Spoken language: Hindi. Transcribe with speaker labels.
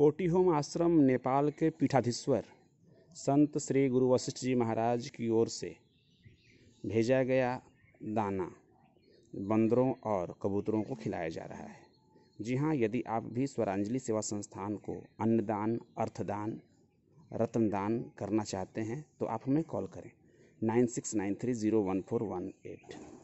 Speaker 1: होम आश्रम नेपाल के पीठाधीश्वर संत श्री गुरु वशिष्ठ जी महाराज की ओर से भेजा गया दाना बंदरों और कबूतरों को खिलाया जा रहा है जी हाँ यदि आप भी स्वरांजलि सेवा संस्थान को अन्नदान अर्थदान रत्नदान करना चाहते हैं तो आप हमें कॉल करें nine six nine three zero one four one eight